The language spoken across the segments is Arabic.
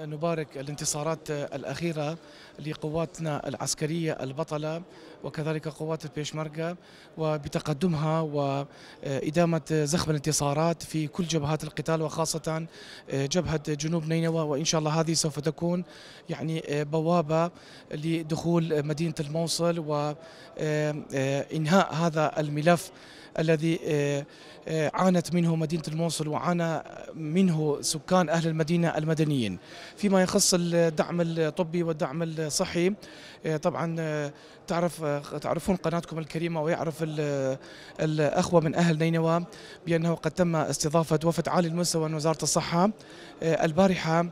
نبارك الانتصارات الأخيرة لقواتنا العسكرية البطلة وكذلك قوات البيشمركة وبتقدمها وإدامة زخم الانتصارات في كل جبهات القتال وخاصة آه، جبهة جنوب نينوى وإن شاء الله هذه سوف تكون يعني آه، بوابة لدخول مدينة الموصل وإنهاء آه، هذا الملف الذي آه، آه، عانت منه مدينة الموصل وعانى منه سكان أهل المدينة المدنيين فيما يخص الدعم الطبي والدعم الصحي آه، طبعا تعرف تعرفون قناتكم الكريمة ويعرف الأخوة من أهل نينوى بأنه قد تم استضافة وفد عالي المستوى من وزارة الصحة البارحة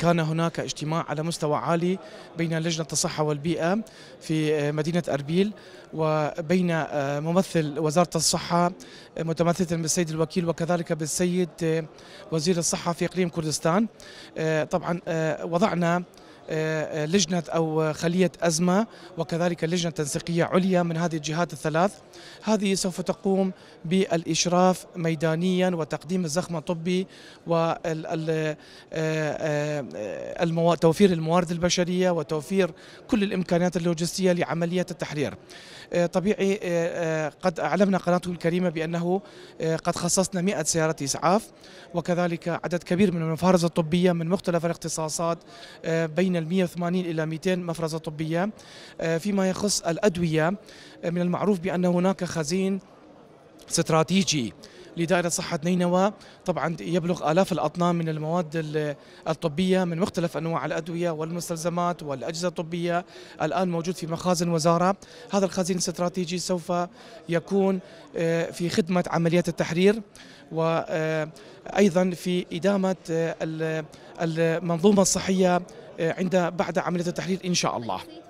كان هناك اجتماع على مستوى عالي بين لجنة الصحة والبيئة في آه، مدينة أربيل وبين آه، ممثل وزارة الصحة آه، متمثلا بالسيد الوكيل وكذلك بالسيد وزير الصحة في إقليم كردستان طبعا وضعنا آه، آه، لجنة أو خلية أزمة وكذلك لجنة تنسيقية عليا من هذه الجهات الثلاث هذه سوف تقوم بالإشراف ميدانيا وتقديم الزخم الطبي وتوفير آه، الموارد البشرية وتوفير كل الإمكانيات اللوجستية لعملية التحرير طبيعي قد أعلمنا قناته الكريمة بأنه قد خصصنا 100 سيارة إسعاف وكذلك عدد كبير من المفارز الطبية من مختلف الاختصاصات بين ال 180 إلى 200 مفرزة طبية آه، فيما يخص الأدوية آه، من المعروف بأن هناك خزين استراتيجي لدائرة صحة نينوى طبعا يبلغ آلاف الأطنان من المواد الطبية من مختلف أنواع الأدوية والمستلزمات والأجهزة الطبية الآن موجود في مخازن وزارة هذا الخزين الاستراتيجي سوف يكون آه، في خدمة عمليات التحرير وأيضا آه، في إدامة آه، المنظومة الصحية عند بعد عملية التحرير إن شاء الله